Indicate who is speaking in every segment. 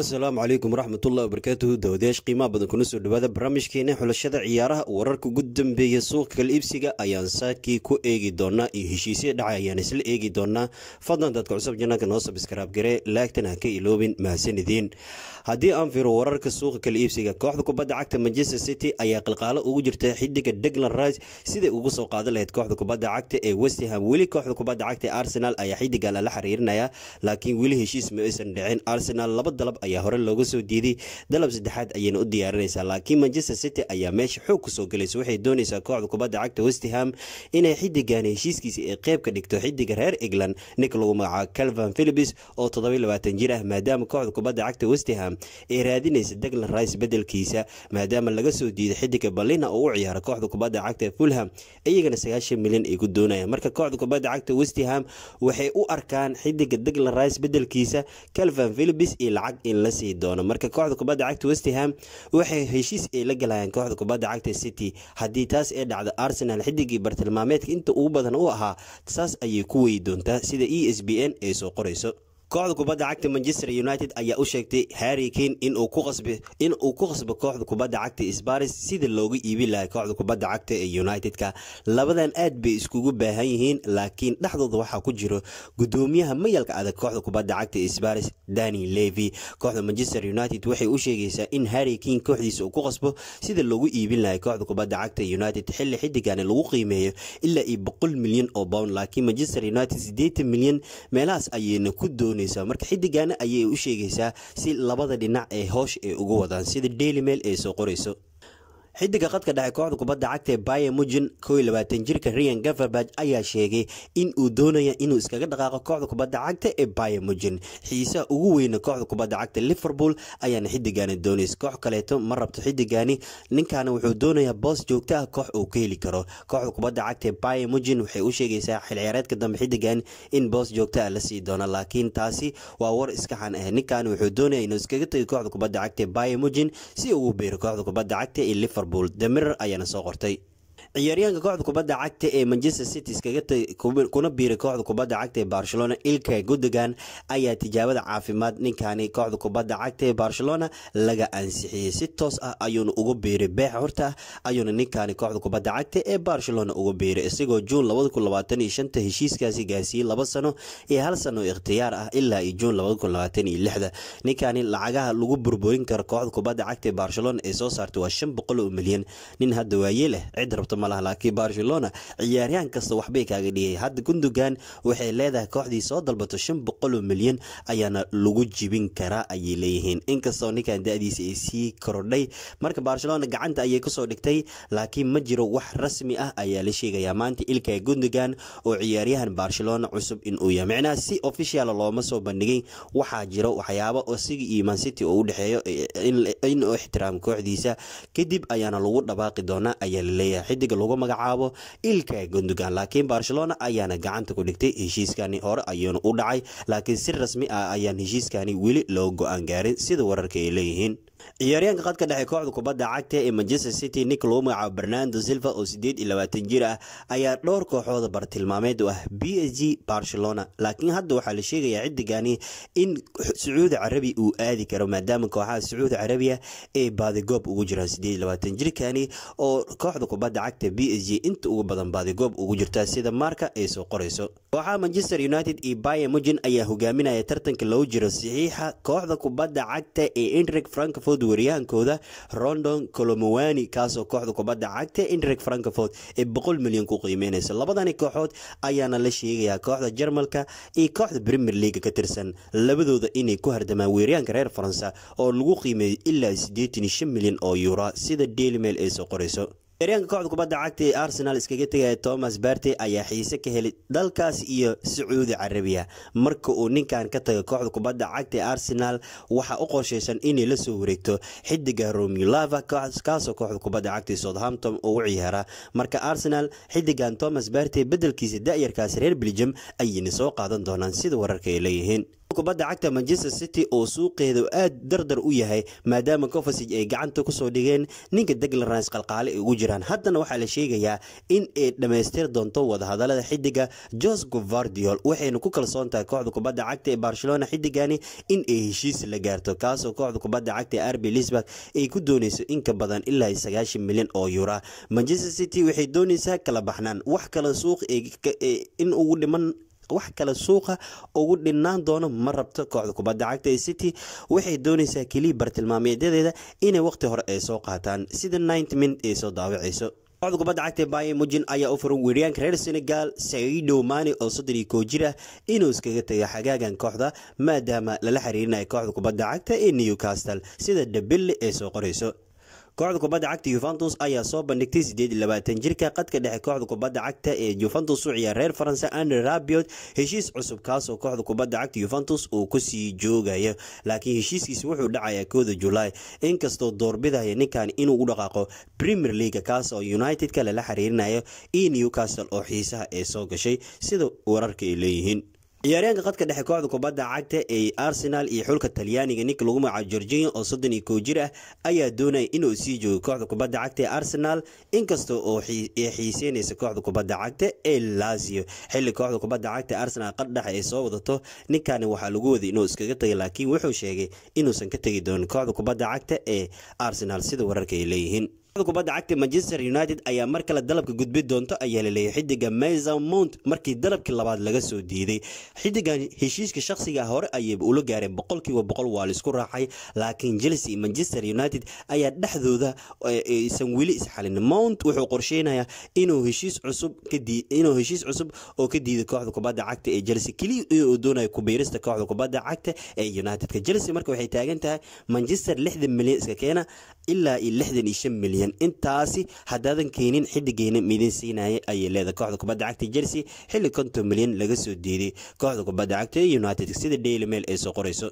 Speaker 1: asalaamu calaykum waraxmatullahi wabarakaatuhu dawadayash qiimaha badan kuna soo dhawaada barnaamijkeena xulashada ciyaaraha wararka ugu dambeeya suuqa kala iibsiga ayaan saakii ku eegi doonaa iyo heshiisya dhacay ayaan isla eegi doonaa fadlan dadka cusub janaanka noo sabskaraab gare laagtan ha ka iloobin mahasanidiin haddii aan fiiro wararka suuqa kala iibsiga kooxda kubadda cagta manchester city ayaa qalqaalo ugu jirta xidiga deglan rice siday ugu soo qaadan lahayd kooxda kubadda cagta ee westham weli kooxda kubadda cagta ee arsenal ayaa xidiga la la laakiin weli heshiis ma aysan dhicin arsenal laba dalab ayaa hore looga soo diiday dalab saddexaad ayayna u diyaarinaysaa laakiin manchester city ayaa meesha xoog kusoo gelaysa waxay doonaysaa kooxda kubadda cagta westham inay xidigan heshiiskiisa ee qeyb ka dhigto xidiga reer england nik lagu magaca calvan philibis oo jir ah maadaama kooxda kubadda cagta westham ay raadinaysa deglan rice bedelkiisa maadaama laga soo diiday xidiga balina oo u ciyaara kooxda kubadda cagta fulham iyagana sagaashan milyan ay ku doonayaan marka kooxda kubadda cagta westham waxay u arkaan xidiga deglan rice bedelkiisa calvan philibis iyo lacag in la sii doono marka kooxda kubadda cagta westerham waxay heshiis ay la galayaan kooxda kubadda cagta city haddii taas ee dhacda arsenal xidigii bartilmaameedka inta ugu badan u ahaa saas ayay ku weyi doontaa sida e s b n ay soo qorayso kooxda kubadda cagta manchester united ayaa u sheegtay harry kane in uu ku qasbo kooxda kubadda cagta sbaris sida looga iibin lahaa kooxda kubadda cagta ee united labadan aad bay iskugu baahan yihiin laakiin dhexdooda waxaa ku jiro gudoomiyaha mayalka adag ah kooxda kubadda cagta sbaris dani levy kooxda manchester united waxay u sheegaysaa in harry kane kooxdiisa uu ku qasbo sida loogu iibin lahaa kooxda kubadda cagta united xilli xidigan lagu qiimeeyo ilaa iyo boqol milyan oo pound laakiin manchester united siddeetan milyan meelahaas ayayna ku doon doonaysaa marka xidigaana ayay u sheegaysaa si labada dhinac ee hoosh ay ugu wadaan sida daily mail ay soo qorayso xidiga khadka dhexe kooxda kubadda cagta ee baye mujin jirka rian gaverberg ayaa sheegay in uu doonaya inuu iskaga dhaqaaqo kooxda kubadda cagta ee baye mujin xiisaha ugu weyna kooxda kubadda cagta liverpool ayaana xidigaani doonays koox kaleeto ma rabto xidigaani ninkaana wuxuu doonayaa boos joogto ah koox uu ka heli karo kooxda kubadda cagta ee baye mujin waxay u sheegaysaa xilciyaareedka dambe xidigan in boos joogto ah lasii doono laakiin taasi waa war iska ah ninkaana wuxuu doonaya inuu iskaga tegay kooxda kubadda cagta ee baye mujin si ugu beero kooxda kubadda cagta ee liverpool liverpool demir ayaana soo qortay ciyaaryahanka kooxda kubadda cagta ee manchester city kuna biiray kooxda kubadda cagta ee barcelona ilka gudogan ayaa tijaabada caafimaad ninkani kooxda kubadda cagta ee barcelona laga ansixiyey si toos ah ayuuna ugu biiray beexa horta ayuuna ninkani kooxda kubadda cagta ee barcelona ugu biiray isagoo juun heshiiskaasi gaarsiiyey laba sano iyo hal sano ikhtiyaar ah ilaa iyo juun ninkani lacagaha lagu burburin karo kooxda kubadda cagta ee barcelona ee soo saartay waa milyan nin hadda waayeleh cid rabta ma laha laakiin barcelona ciyaaryahan kasta waxbay kaaga dhigay hadda gundogan waxay leedahay kooxdii soo dalbato shan boqoloo milyan ayaana lagu jibin karaa ayay leeyihiin inkastoo ninkan da-diisa ay sii korodhay marka barcelona gacanta ayay kusoo dhigtay laakiin ma jiro wax rasmi ah ayaa la sheegayaa maanta ilka gundogan oo ciyaaryahan barcelona cusub inuu yahay micnaha si ofishiala ah looma soo bandhigin waxaa jiro waxyaabo osiga iyo mancity oo u dhexeeyo eh, inuu ixtiraamo kooxdiisa kadib ayaana lagu dhabaaqi doonaa ayaa laleeyahay degdega lagu magacaabo ilka gundogan laakiin barcelona ayaana gacanta ku dhigtay heshiiskani hore ayuuna u dhacay laakiin si rasmi ah ayaan heshiiskani weli loo go-aan gaarin sida wararka ay leeyihiin ciyaaryahanka khadka dhexe kooxda kubadda cagta ee manchester city nink lagu magacaabo bernando silva oo sideed iyo labaatan jir ah ayaa dhowr kooxooda bartilmaameed u ah b s g barcelona laakiin hadda waxaa la sheegayaa ciddigani in sacuudi carabi uu aadi karo maadaama kooxaha sacuudi carabiya ee baadigoob ugu jiraan sideed iyo labaatan jirkani oo kooxda kubadda cagta lacagta b s g inta ugu badan baadigoob ugu jirtaa sida maarka ay soo qorayso kooxaha manchester united iyo baya mujin ayaa hogaaminaya tartanka lagu jiro saxiixa kooxda kubadda cagta ee indrik frankford wariyahankooda rondon colomowani kaasoo kooxda kubadda cagta indrik frankford ee boqol milyan ku qiimeynaysa labadani kooxood ayaana la sheegayaa kooxda jarmalka iyo kooxda premier leaga ka tirsan labadooda inay ku hardamaan weeryaanka reer faransa oo lagu qiimeeyo ilaa milyan oo yuura sida dailymail ay soo qorayso yaryaanka kooxda kubadda cagta ee arsenal iskaga tegaya thomas barte ayaa xiise ka helay dalkaas iyo sacuudi carabiya marka uu ninkan ka taga kooxda kubadda cagta ee arsenal waxa u qorsheysan inay la soo wareegto xidiga romulava kaasoo kooxda kubadda cagta southampton ugu ciyaara marka arsenal xidigan thomas barte bedelkiisa dayarkaas reer belgium ayayna soo qaadan doonaan sida wararka ay leeyihiin kubadda cagta manchester city oo suuqeedu aad dardar u yahay maadaama covasig ay gacanta kusoo dhigeen ninka deglan rice qalqaale ay ugu jiraan haddana waxaa la sheegayaa in ay dhammaystiir doonto wadahadalada xidiga jos guvardiol waxayna ku kalsoon tahay kooxda kubadda cagta ee barcelona xidigani in ay heshiis la gaarto kaasoo kooxda kubadda cagta ee arbi lisburg ay ku doonayso in ka badan ilaa sagaashan milyan oo yura manchester city waxay doonaysaa kala baxnaan wax kale suuq eh, in ugu dhiman wax kale suuqa ugu dhinnaan doono ma rabto kooxda kubadda cagta ee city waxay doonaysaa keliya bartilmaameedyadeeda inay waqti hore ay soo qaataan sida ninth minute ay soo daawacayso kooxda kubadda cagta baye mujin ayaa u furan weeryaanka reer senegal saido mani oo soddon iyo kow jir ah inuu iskaga tago xagaagan kooxda maadaama lala xiriirinayo kooxda kubadda cagta ee newcastle sida dhabille ay soo qorayso kooxda kubadda cagta yuventus ayaa soo bandhigtay sideed iyo labaatan jirka qadka dhexe kooxda kubadda cagta ee yuventus u ciyaar reer faransa andre rabiot heshiis cusub kaasoo kooxda kubadda cagta yuventus uu kusii joogayo laakiin heshiiskiisi wuxuu dhacayaa kooda julaay inkastoo doorbidaya ninkan inuu u dhaqaaqo premier league kaasoo united-ka lala xiriirinayo iyo newcastle oo xiisaha ee soo gashay sida wararka ay leeyihiin ciyaaryaanka khadka dhexe kooxda kubadda cagta ee arsenal iyo xulka talyaaniga ninka lagu magacaabo gorgin oo soddon iyo kow jir ah ayaa doonaya inuu sii joogo kooxda kubadda cagta ee arsenal inkasta oo xiiseynaysa kooxda kubadda cagta ee lazio xilli kooxda kubadda cagta arsenal qad dhexe ay soo wadato ninkaani waxaa lagu waday inuu iskaga tagay laakiin wuxuu sheegay inuusan ka tegi doonin kooxda kubadda cagta ee arsenal sida wararka ay leeyihiin kubadda cagta manchester united ayaa mar kale dalabka gudbi doonto ayaa laleeyahy xidiga mesa mount markii dalabkii labaad laga soo diiday xidigan heshiiska shakhsiga hore ayaba ula gaaray boqolkiiba boqol waa laisku raacay laakiin chelsea iyo manchester united ayaa dhexdooda aysan eh, eh, weli isxalin mount wuxuu qorsheynayaa inuu heshiis cusub inuu heshiis cusub oo ka diiday kooxda kubadda cagta ee chelsea keliya iyuu doonaya kubiirista kooxda kubadda cagta ee unitedka chelsea marka waxay taagan tahay manchester lixdan milyan iska keena ilaa iyo lixdan iyo shan milyan siiyeen intaasi haddaadan keenin xidigeena midin siinaya ayay leedahay kooxda kubadda cagta chelsea xilli konton milyan laga soo diiday kooxda kubadda cagta united sida daily mail ay soo qorayso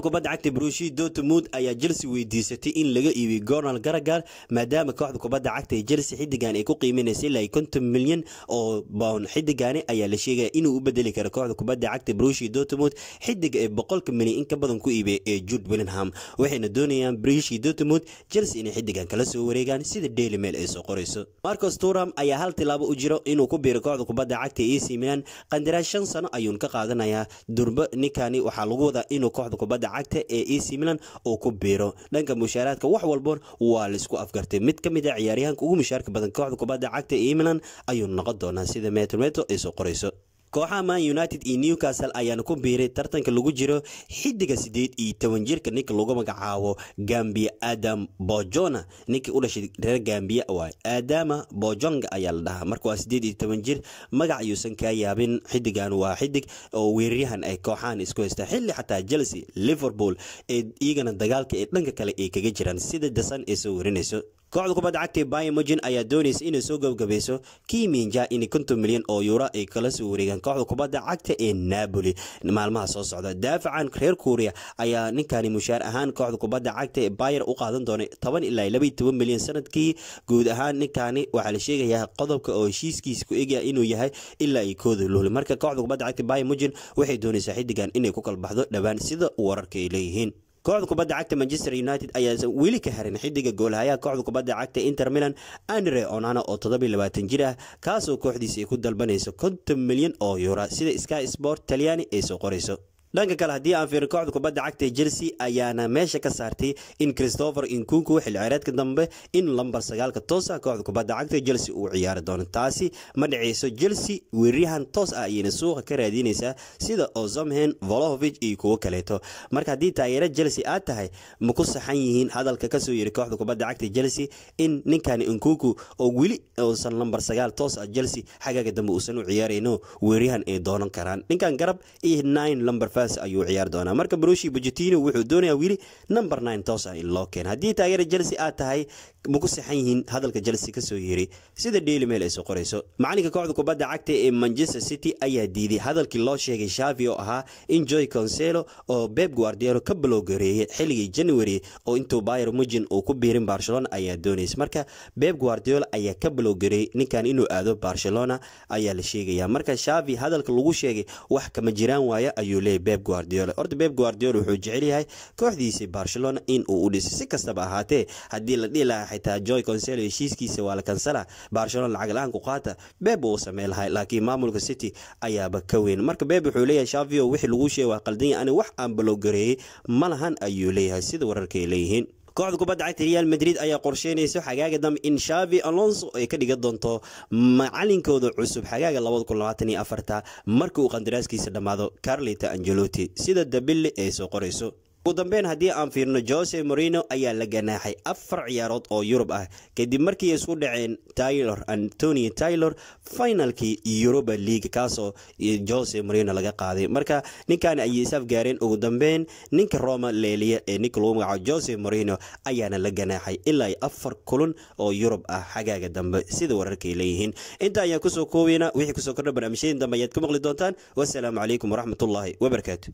Speaker 1: kubadda cagta brushi dortmund ayaa chelsea weydiisatay in laga iibiyo gornal garagar maadaama kooxda kubadda cagta ee chelsea xiddigan ay ku qiiminaysa ilaa konton milyan oo bound xiddigaani ayaa la sheegaya inuu u bedeli karo kooxda kubadda cagta brushi dortmund xidiga ee boqolka milyan in ka badan ku iibay ee jude willingham waxayna doonayaan brushi dortmund chelsea inay xiddigan kala soo wareegaan sida daily mail ay soo qorayso marcos turam ayaa hal tilaabo u jiro inuu ku biiro kooxda kubadda cagta ee ac milan qandaraas shan sano ayuun ka qaadanayaa durbo ninkani waxaa lagu wadaa inuu kooxda kubadda kubadda cagta ee ec milan uu ku biiro dhanka mushaaraadka wax walba waa laisku afgartay mid ka mid a ah ciyaaryahanka ugu mushaarka badan kooxda kubadda cagta ee e milan ayuu noqon doonaa sida metrometo ay soo qorayso kooxaha man united iyo newcastle ayaana ku biiray tartanka lagu jiro xidiga sideed iyo toban jirka ninka lagu magacaabo gambia adam bojona ninkii u dhashay reer gambia waay aadama bojonga ayaa la dhahaa marka waa sideed iyo toban jir magac yuusan kaa yaabin xidigan waa xidig oo weeraryahan ay kooxahan isku haystaa xilli xataa chelsea liverpool ee iyagana dagaalka ee dhanka kale ay kaga jiraan sida dasan ay soo werinayso kooxda kubadda cagtay bayan mojin ayaa doonaysa inay soo gabgabayso kiminja in konton milyan oo yuuro ay kala soo wareegaan kooxda kubadda cagta ee naaboli maalmaha soo socda daafacan reer kuuriya ayaa ninkani mushaar ahaan kooxda kubadda cagta ee bayer u qaadan doonay toban ilaa labaiy toban milyan sanadkii guud ahaan ninkaani waxaa la sheegayaa qodobka oo heshiiskiisa ku egaya inuu yahay ilaa iyo kooda luuli marka kooxda kubadda cagta bayer mojin waxay doonaysaa xidigan inay ku kalbaxdo dhowaan sida wararka ay leeyihiin kooxda kubadda cagta manchester united ayaa weli ka harin xidiga goolhayaha kooxda kubadda cagta inter milan andre onana oo labaatan jir ah kaasoo kooxdiisa ay ku dalbanayso konton milyan oo yuura sida sky sport talyaani ay soo qorayso dhanka kale haddii aan fiiro kooxda kubadda cagta chelsea ayaana meesha ka saartay in christopher inkunku xil ciyaareedka dambe in lambar sagaalka toos ah kooxda kubadda cagta chelsea uu ciyaari doono taasi ma dhaceyso chelsea weeraryahan toos ah ayayna suuqa ka raadinaysaa sida ozomhen volohovich iyo kuwo kaleeto marka haddii taageera chelsea aad tahay ma ku saxan yihiin hadalka kasoo yiri kooxda kubadda cagta chelsea in ninkani inkunku oo weli uusan lambar sagaal toos ah chelsea xagaaga dambe uusan u ciyaarayno weeraryahan ay doonan karaan ninkan garab iyo nine lambar faas ayuu ciyaar doonaa marka brushi bujitino wuxuu doonayaa wili number nine toos ah in loo keena haddii taageere jelse aad tahay maku saxan yihiin hadalka chelsea kasoo yeeray sida daily mail ay soo qorayso macalinka kooxda kubadda cagta ee manchester city ayaa diiday hadalkii loo sheegay shavi oo ahaa in joy conselo oo beb guardielo ka balowgareeyay xilligii january oo intuu bayer mujin uu ku biirin barcelona ayaa doonaysa marka beb guardiolo ayaa ka balowgareeyay ninkan inuu aado barcelona ayaa la sheegaya marka shavi hadalka lagu sheegay wax kama jiraan waayo ayuu leeyay beb guardiolo horta beb guardiolo wuxuu jecel yahay kooxdiisii barcelona in uu u dhisay si kastaba ahaatee haddii la dhihi lahaa xitaa joy conselo heshiiskiisa waa la kansala barcelona lacag la-aan ku qaata beeb uu samey lahay laakiin maamulka city ayaaba ka weyn marka beb wuxuu leeyahay shavio wixii lagu sheegay waa qaldanya ani wax aan balowgareeyey ma lahan ayuu leeyahay sida wararkaay leeyihiin kooxda kubadda cagta real madrid ayaa qorsheynayso xagaaga dambe in shavi alonso ay ka dhigan doonto macalinkooda cusub xagaaga marka uu qandaraaskiisa dhammaado carlita angeloti sida dabille ay soo qorayso ugu dambeyn haddii aan fiirno jose morino ayaa la ganaaxay afar ciyaarood oo yurub ah kadib markii isku dhaceen taylor antoni taylor finalkii yuroba league kaasoo jose morino laga qaaday marka ninkan ayay is afgaareen ugu dambeyn ninka roma leeliya ee ninka lagu magacaabo jose morino ayaana la ganaaxay ilaa afar kulun oo yurub ah xagaaga dambe sida wararkay leeyihiin inta ayaan kusoo koobeyna wixii kusoo kordha barnaamijyadin dambe ayaad ku maqli doontaan wasalaamu calaykum waraxmatullaahi wabarakaatu